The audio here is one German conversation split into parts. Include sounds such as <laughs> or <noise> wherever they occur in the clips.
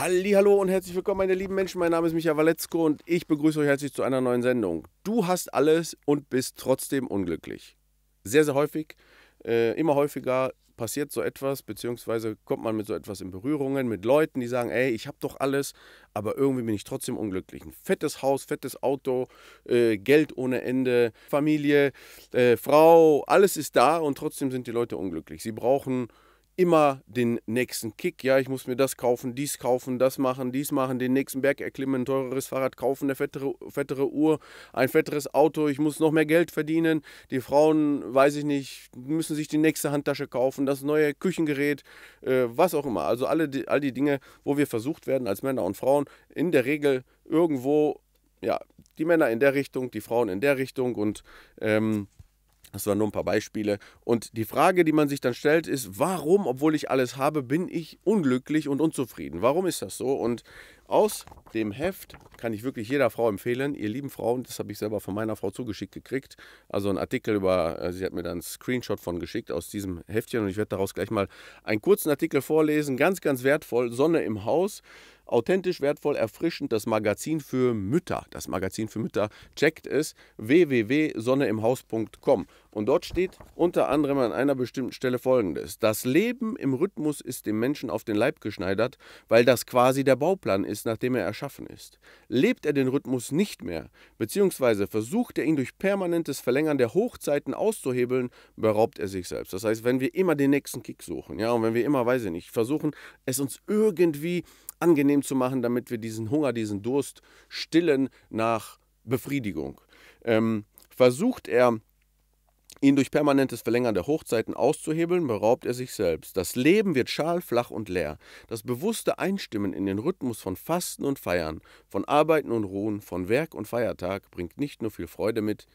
Hallo und herzlich willkommen, meine lieben Menschen. Mein Name ist Michael Waletzko und ich begrüße euch herzlich zu einer neuen Sendung. Du hast alles und bist trotzdem unglücklich. Sehr, sehr häufig, äh, immer häufiger passiert so etwas, beziehungsweise kommt man mit so etwas in Berührungen mit Leuten, die sagen, ey, ich habe doch alles, aber irgendwie bin ich trotzdem unglücklich. Ein fettes Haus, fettes Auto, äh, Geld ohne Ende, Familie, äh, Frau, alles ist da und trotzdem sind die Leute unglücklich. Sie brauchen immer den nächsten Kick. Ja, ich muss mir das kaufen, dies kaufen, das machen, dies machen, den nächsten Berg erklimmen, ein teureres Fahrrad kaufen, eine fettere, fettere Uhr, ein fetteres Auto, ich muss noch mehr Geld verdienen. Die Frauen, weiß ich nicht, müssen sich die nächste Handtasche kaufen, das neue Küchengerät, äh, was auch immer. Also alle die, all die Dinge, wo wir versucht werden, als Männer und Frauen in der Regel irgendwo, ja, die Männer in der Richtung, die Frauen in der Richtung und ähm, das waren nur ein paar Beispiele. Und die Frage, die man sich dann stellt, ist, warum, obwohl ich alles habe, bin ich unglücklich und unzufrieden? Warum ist das so? Und aus dem Heft kann ich wirklich jeder Frau empfehlen, ihr lieben Frauen, das habe ich selber von meiner Frau zugeschickt gekriegt. Also ein Artikel über, äh, sie hat mir dann einen Screenshot von geschickt aus diesem Heftchen und ich werde daraus gleich mal einen kurzen Artikel vorlesen. Ganz, ganz wertvoll, Sonne im Haus. Authentisch, wertvoll, erfrischend, das Magazin für Mütter. Das Magazin für Mütter checkt es www.sonneimhaus.com. Und dort steht unter anderem an einer bestimmten Stelle folgendes. Das Leben im Rhythmus ist dem Menschen auf den Leib geschneidert, weil das quasi der Bauplan ist, nachdem er erschaffen ist. Lebt er den Rhythmus nicht mehr, beziehungsweise versucht er ihn durch permanentes Verlängern der Hochzeiten auszuhebeln, beraubt er sich selbst. Das heißt, wenn wir immer den nächsten Kick suchen, ja, und wenn wir immer, weiß ich nicht, versuchen, es uns irgendwie angenehm zu machen, damit wir diesen Hunger, diesen Durst stillen nach Befriedigung, ähm, versucht er, Ihn durch permanentes Verlängern der Hochzeiten auszuhebeln, beraubt er sich selbst. Das Leben wird schal, flach und leer. Das bewusste Einstimmen in den Rhythmus von Fasten und Feiern, von Arbeiten und Ruhen, von Werk und Feiertag bringt nicht nur viel Freude mit,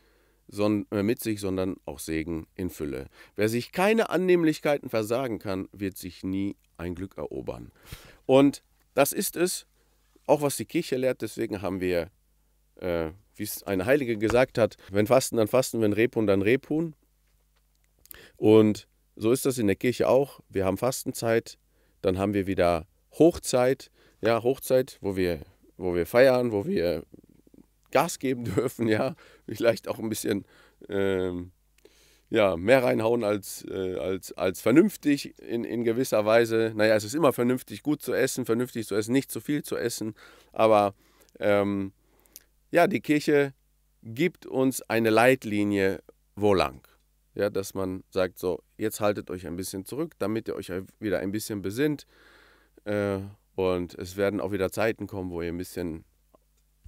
äh, mit sich, sondern auch Segen in Fülle. Wer sich keine Annehmlichkeiten versagen kann, wird sich nie ein Glück erobern. Und das ist es, auch was die Kirche lehrt, deswegen haben wir äh, wie es ein Heiliger gesagt hat, wenn Fasten, dann Fasten, wenn Rebhuhn, dann Rebhuhn. Und so ist das in der Kirche auch. Wir haben Fastenzeit, dann haben wir wieder Hochzeit, ja, Hochzeit, wo wir, wo wir feiern, wo wir Gas geben <laughs> dürfen, ja, vielleicht auch ein bisschen ähm, ja, mehr reinhauen als, äh, als, als vernünftig in, in gewisser Weise. Naja, es ist immer vernünftig, gut zu essen, vernünftig zu essen, nicht zu viel zu essen, aber ähm, ja, die Kirche gibt uns eine Leitlinie, wo lang. Ja, dass man sagt, so, jetzt haltet euch ein bisschen zurück, damit ihr euch wieder ein bisschen besinnt. Äh, und es werden auch wieder Zeiten kommen, wo ihr ein bisschen,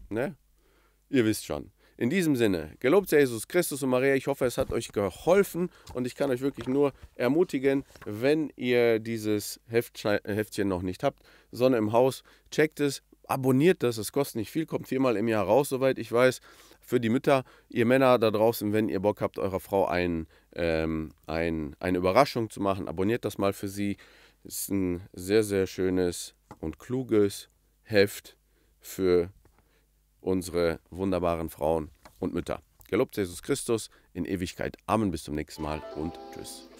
ne? Ihr wisst schon. In diesem Sinne, gelobt sei Jesus Christus und Maria. Ich hoffe, es hat euch geholfen und ich kann euch wirklich nur ermutigen, wenn ihr dieses Heftchen noch nicht habt, Sonne im Haus, checkt es, abonniert das, es kostet nicht viel, kommt viermal im Jahr raus, soweit ich weiß. Für die Mütter, ihr Männer da draußen, wenn ihr Bock habt, eurer Frau ein, ähm, ein, eine Überraschung zu machen, abonniert das mal für sie. Es Ist ein sehr, sehr schönes und kluges Heft für unsere wunderbaren Frauen und Mütter. Gelobt Jesus Christus in Ewigkeit. Amen. Bis zum nächsten Mal und tschüss.